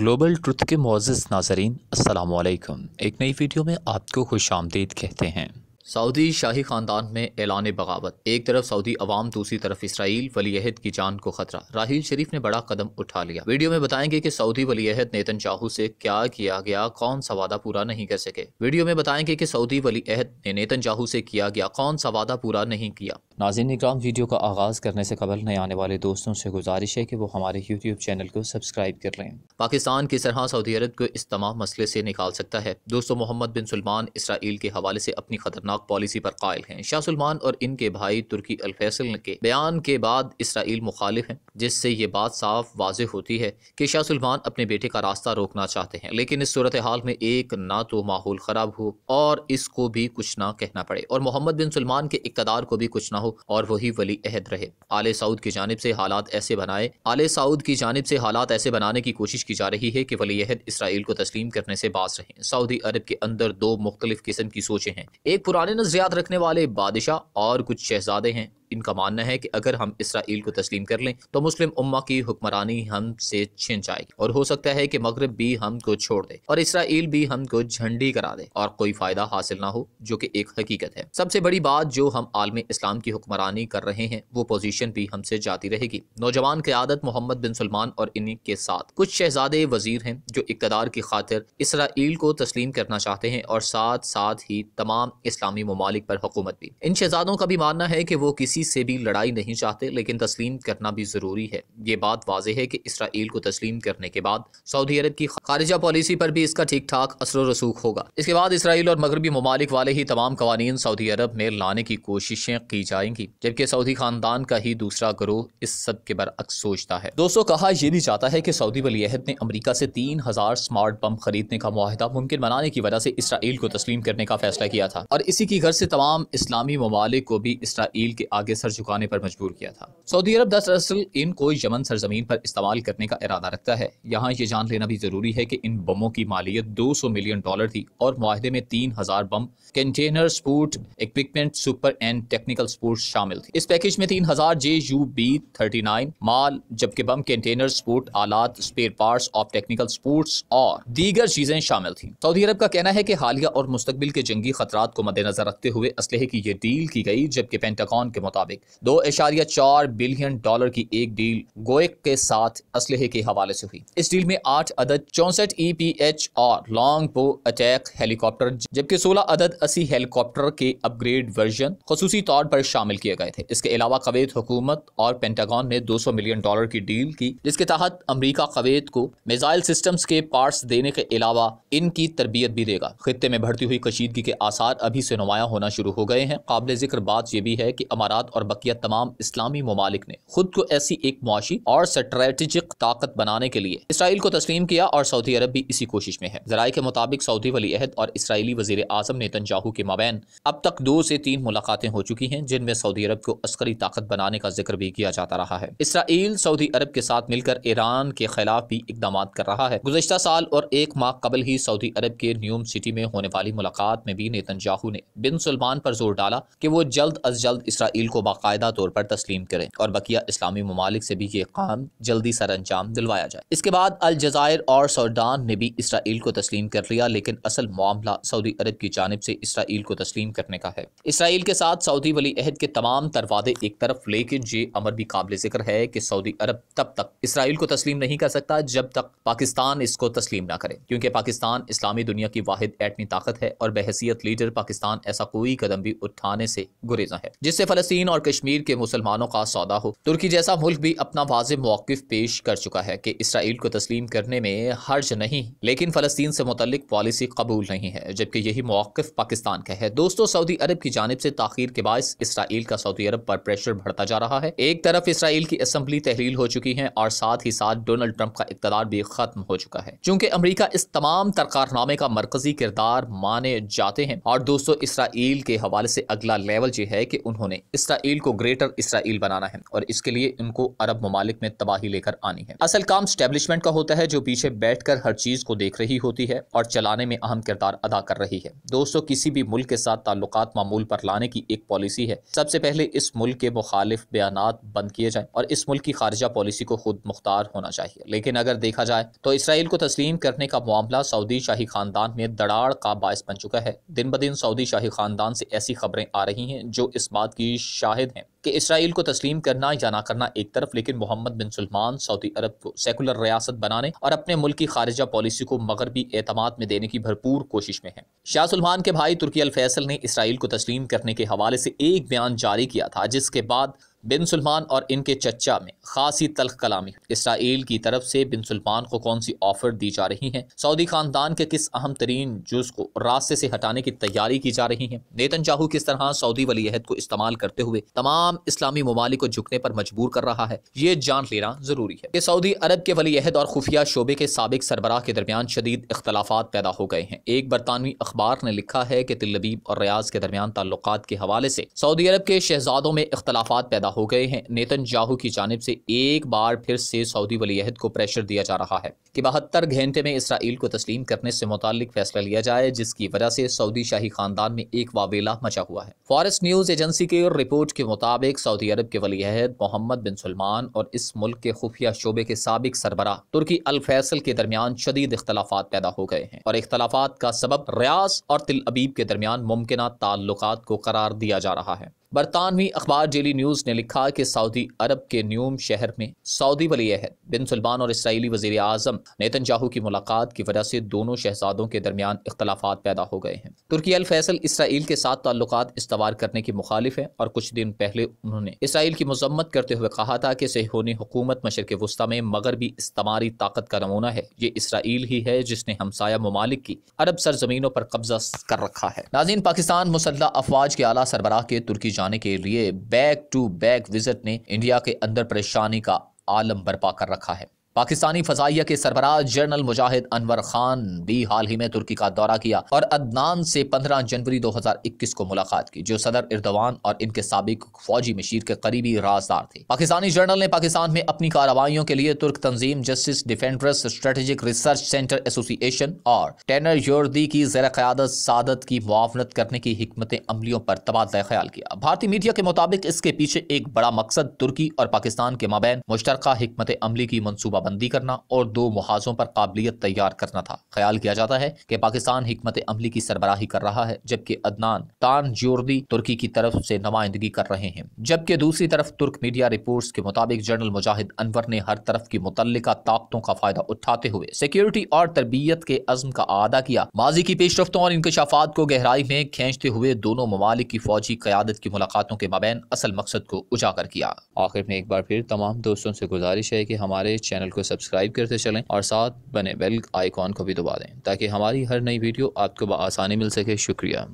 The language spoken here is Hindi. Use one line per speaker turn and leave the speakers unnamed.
ग्लोबल ट्रुथ के मोज़ नाजरीन असलकम एक नई वीडियो में आपको खुश आमदीद कहते हैं सऊदी शाही ख़ानदान में ऐलान बगावत एक तरफ सऊदी अवाम दूसरी तरफ इसराइल वलीहद की जान को खतरा राहील शरीफ ने बड़ा कदम उठा लिया वीडियो में बताएंगे कि सऊदी वलीहद नेतन चाहू से क्या किया गया कौन सा वादा पूरा नहीं कर सके वीडियो में बताएंगे कि सऊदी वलीहद ने नेतन चाहू से किया गया कौन सा वादा पूरा नहीं किया नाजिन इक्राम वीडियो का आगाज़ करने से कबल नए आने वाले दोस्तों से गुजारिश है कि वो हमारे यूट्यूब चैनल को सब्सक्राइब कर लें पाकिस्तान की तरह सऊदी अरब को इस तमाम मसले से निकाल सकता है दोस्तों मोहम्मद बिन सलमान इसराइल के हवाले से अपनी खतरनाक पॉलिसी पर कायल हैं शाह सलमान और इनके भाई तुर्की अलफैसल के बयान के बाद इसराइल मुखालिफ हैं जिससे ये बात साफ वाज होती है कि शाह सलमान अपने बेटे का रास्ता रोकना चाहते हैं लेकिन इस सूरत हाल में एक ना तो माहौल ख़राब हो और इसको भी कुछ ना कहना पड़े और मोहम्मद बिन सलमान के इकतदार को भी कुछ ना हो और वही वली अहद रहे आले सऊद की जानब से हालात ऐसे बनाए आले सऊद की जानब से हालात ऐसे बनाने की कोशिश की जा रही है कि वली अहद इसराइल को तस्लीम करने से बास रहे सऊदी अरब के अंदर दो मुख्तलिफ किस्म की सोचे हैं एक पुराने नजरियात रखने वाले बादशाह और कुछ शहजादे हैं इनका मानना है कि अगर हम इसराइल को तस्लीम कर लें तो मुस्लिम उम्मा की हुक्मरानी हम से छिन जाएगी और हो सकता है कि मगरब भी हमको छोड़ दे और इसराइल भी हमको झंडी करा दे और कोई फायदा हासिल ना हो जो कि एक हकीकत है सबसे बड़ी बात जो हम आलम इस्लाम की हुक्मरानी कर रहे हैं वो पोजिशन भी हमसे जाती रहेगी नौजवान क्यादत मोहम्मद बिन सलमान और इन्हीं के साथ कुछ शहजादे वजीर हैं जो इकतदार की खातिर इसराइल को तस्लीम करना चाहते हैं और साथ साथ ही तमाम इस्लामी ममालिक पर हुकूमत भी इन शहजादों का भी मानना है कि वो किसी किसी से भी लड़ाई नहीं चाहते लेकिन तस्लीम करना भी ज़रूरी है ये बात वाज है कि इसराइल को तस्लीम करने के बाद सऊदी अरब की खारिजा पॉलिसी पर भी इसका ठीक ठाक असर रसूख होगा इसके बाद इसराइल और मगरबी ममालिक वाले ही तमाम कवानीन सऊदी अरब में लाने की कोशिशें की जाएंगी जबकि सऊदी खानदान का ही दूसरा ग्रोह इस सब के बरअक्स सोचता है दोस्तों कहा यह भी जाता है कि सऊदी वलीहद ने अमरीका से तीन हजार स्मार्ट बम खरीदने का माहिदा मुमकिन बनाने की वजह से इसराइल को तस्लीम करने का फैसला किया था और इसी की घर से तमाम इस्लामी ममालिक को भी इसराइल के आगे आगे सर झुकाने पर मजबूर किया था सऊदी अरब दरअसल इन को यमन सरजमीन पर इस्तेमाल करने का इरादा रखता है यहाँ ये जान लेना भी जरूरी है कि इन बमों की मालियत 200 मिलियन डॉलर थी और माहदे में 3000 bomb container support equipment super and technical support शामिल थी इस पैकेज में तीन हजार जे यू बी थर्टी माल जबकि बम कंटेनर स्पोर्ट आलात spare part of technical support और दीगर चीजें शामिल थी सऊदी अरब का कहना है की हालिया और मुस्तबिल के जंगी खतरा को मद्देनजर रखते हुए असलहे की ये डील की गई जबकि पेंटाकॉन के मुताबिक दो इशारिया चार बिलियन डॉलर की एक डील गोएक के साथ असलहे के हवाले से हुई इस डील में आठ अदद चौंसठ ई पी एच और लॉन्ग बो अटैक हेलीकॉप्टर जबकि सोलह अदद अस्सी हेलीकॉप्टर के अपग्रेड वर्जन खसूसी तौर पर शामिल किए गए थे इसके अलावा कवेत हुकूमत और पेंटागॉन ने दो सौ मिलियन डॉलर की डील की जिसके तहत अमरीका कवेत को मिजाइल सिस्टम के पार्ट देने के अलावा इनकी तरबियत भी देगा खत्े में बढ़ती हुई कशीदगी के आसार अभी से नुमाया होना शुरू हो गए हैं काबिल जिक्र बात यह भी है कि अमारा इमारात और बकिया तमाम इस्लामी ममालिक ने खुद को ऐसी एक मुआशी और स्ट्रेटजिक ताकत बनाने के लिए इसराइल को तस्लीम किया और सऊदी अरब भी इसी कोशिश में है जरा के मुताबिक सऊदी वली अहद और इसराइली वजीर अजम जाहू के मबैन अब तक दो से तीन मुलाकातें हो चुकी हैं जिनमें सऊदी अरब को अस्करी ताकत बनाने का जिक्र भी किया जाता रहा है इसराइल सऊदी अरब के साथ मिलकर ईरान के खिलाफ भी इकदाम कर रहा है गुजशत साल और एक माह कबल ही सऊदी अरब के न्यूम सिटी में होने वाली मुलाकात में भी जाहू ने बिन सलमान पर जोर डाला कि वो जल्द अज जल्द इसराइल को बाकायदा तौर पर तस्लीम करें और बकिया इस्लामी ममालिक से भी ये काम जल्दी सर अंजाम दिलवाया जाए इसके बाद अलजायर और सौदान ने भी इसराइल को तस्लीम कर लिया लेकिन असल मामला सऊदी अरब की जानब से इसराइल को तस्लीम करने का है इसराइल के साथ सऊदी वली अहद के तमाम तरवादे एक तरफ लेकिन ये अमर भी काबिल जिक्र है कि सऊदी अरब तब तक इसराइल को तस्लीम नहीं कर सकता जब तक पाकिस्तान इसको तस्लीम ना करे क्योंकि पाकिस्तान इस्लामी दुनिया की वाहिद एटमी ताकत है और बहसीत लीडर पाकिस्तान ऐसा कोई कदम भी उठाने से गुरेजा है जिससे फलस्ती फ़लस्तीन और कश्मीर के मुसलमानों का सौदा हो तुर्की जैसा मुल्क भी अपना वाज मौकफ पेश कर चुका है कि इसराइल को तस्लीम करने में हर्ज नहीं लेकिन फ़लस्तीन से मुतलिक पॉलिसी कबूल नहीं है जबकि यही मौक़ पाकिस्तान का है दोस्तों सऊदी अरब की जानब से तखिर के बायस इसराइल का सऊदी अरब पर प्रेशर बढ़ता जा रहा है एक तरफ इसराइल की असम्बली तहलील हो चुकी है और साथ ही साथ डोनाल्ड ट्रंप का इकतदार भी खत्म हो चुका है चूंकि अमरीका इस तमाम तरकारनामे का मरकजी किरदार माने जाते हैं और दोस्तों इसराइल के हवाले से अगला लेवल ये है कि उन्होंने इस इसराइल को ग्रेटर इसराइल बनाना है और इसके लिए उनको अरब ममालिक में तबाही लेकर आनी है असल काम स्टैब्लिशमेंट का होता है जो पीछे बैठकर हर चीज को देख रही होती है और चलाने में अहम किरदार अदा कर रही है दोस्तों किसी भी मुल्क के साथ ताल्लुक मामूल पर लाने की एक पॉलिसी है सबसे पहले इस मुल्क के मुखालिफ बयान बंद किए जाए और इस मुल्क की खारजा पॉलिसी को खुद मुख्तार होना चाहिए लेकिन अगर देखा जाए तो इसराइल को तस्लीम करने का मामला सऊदी शाही खानदान में दड़ाड़ का बायस बन चुका है दिन ब दिन सऊदी शाही खानदान से ऐसी खबरें आ रही हैं जो इस बात की शाहिद हैं कि इसराइल को तस्लीम करना या ना करना एक तरफ लेकिन Mohammed bin Salman Saudi Arab को सेकुलर रियासत बनाने और अपने मुल्क की खारिजा पॉलिसी को मगरबी एतम में देने की भरपूर कोशिश में है शाह सलमान के भाई तुर्की अल फैसल ने इसराइल को तस्लीम करने के हवाले से एक बयान जारी किया था जिसके बाद बिन सलमान और इनके चचा में खासी तलख कलामी इसराइल की तरफ से बिन सलमान को कौन सी ऑफर दी जा रही है सऊदी खानदान के किस अहम तरीन जुज को रास्ते से हटाने की तैयारी की जा रही है नेतन चाहू किस तरह सऊदी वली अहद को इस्तेमाल करते हुए तमाम इस्लामी ममालिक को झुकने पर मजबूर कर रहा है ये जान लेना जरूरी है की सऊदी अरब के वली अहद और खुफिया शोबे के सबक सरबराह के दरमियान शदीद इख्तलाफात पैदा हो गए हैं एक बरतानवी अखबार ने लिखा है की तिलबीब और रियाज के दरमियान ताल्लुक के हवाले ऐसी सऊदी अरब के शहजादों में अख्तलाफा पैदा पैदा हो गए हैं नेतन जाहू की जानब से एक बार फिर से सऊदी वलीहद को प्रेशर दिया जा रहा है कि बहत्तर घंटे में इसराइल को तस्लीम करने से मुतल फैसला लिया जाए जिसकी वजह से सऊदी शाही खानदान में एक वावेला मचा हुआ है फॉरेस्ट न्यूज एजेंसी की रिपोर्ट के मुताबिक सऊदी अरब के वलीहद मोहम्मद बिन सलमान और इस मुल्क के खुफिया शोबे के सबक सरबरा तुर्की अल फैसल के दरमियान शदीद इख्तलाफात पैदा हो गए हैं और इख्तलाफात का सबब रियाज और तिल अबीब के दरमियान मुमकिन ताल्लुक को करार दिया जा रहा है बरतानवी अखबार डेली न्यूज़ ने लिखा कि सऊदी अरब के न्यूम शहर में सऊदी वली अहद बिन सलमान और इसराइली वजीर अजम नेतन जाहू की मुलाकात की वजह से दोनों शहजादों के दरमियान इख्तलाफात पैदा हो गए हैं तुर्की अल फैसल इसराइल के साथ ताल्लुक इस्तवार करने की मुखालिफ है और कुछ दिन पहले उन्होंने इसराइल की मजम्मत करते हुए कहा था कि सहूनी हुकूमत मशरक वस्ती में मगरबी इस्तमारी ताकत का नमूना है ये इसराइल ही है जिसने हमसाया ममालिक की अरब सरजमीनों पर कब्जा कर रखा है नाजीन पाकिस्तान मुसल्ह अफवाज के आला सरबराह के तुर्की पहुंचाने के लिए बैक टू बैक विजिट ने इंडिया के अंदर परेशानी का आलम बर्पा कर रखा है पाकिस्तानी फजाइया के सरबराह जनरल मुजाहिद अनवर खान भी हाल ही में तुर्की का दौरा किया और अदनान से 15 जनवरी 2021 को मुलाकात की जो सदर इर्दवान और इनके सबक फौजी मशीर के करीबी राजदार थे पाकिस्तानी जनरल ने पाकिस्तान में अपनी कार्रवाइयों के लिए तुर्क तंजीम justice defenders strategic research centre association और टेनर योरदी की जर क्यादत सादत की मुआवनत करने की हमत अमलियों पर तबादला ख्याल किया भारतीय मीडिया के मुताबिक इसके पीछे एक बड़ा मकसद तुर्की और पाकिस्तान के मबैन मुश्तर हमत अमली की मनसूबा पाबंदी करना और दो मुहाजों पर काबिलियत तैयार करना था ख्याल किया जाता है कि पाकिस्तान हमत अमली की सरबराही कर रहा है जबकि अदनान तान जोरदी तुर्की की तरफ से नुमाइंदगी कर रहे हैं जबकि दूसरी तरफ तुर्क मीडिया रिपोर्ट के मुताबिक जनरल मुजाहिद अनवर ने हर तरफ की मुतल ताकतों का फायदा उठाते हुए सिक्योरिटी और तरबियत के अजम का आदा किया माजी की पेशरफ्तों और इंकशाफात को गहराई में खींचते हुए दोनों ममालिक की फौजी क्यादत की मुलाकातों के मबैन असल मकसद को उजागर किया आखिर में एक बार फिर तमाम दोस्तों से गुजारिश है कि हमारे चैनल को सब्सक्राइब करते चलें और साथ बने बेल आइकॉन को भी दबा दें ताकि हमारी हर नई वीडियो आपको बसानी मिल सके शुक्रिया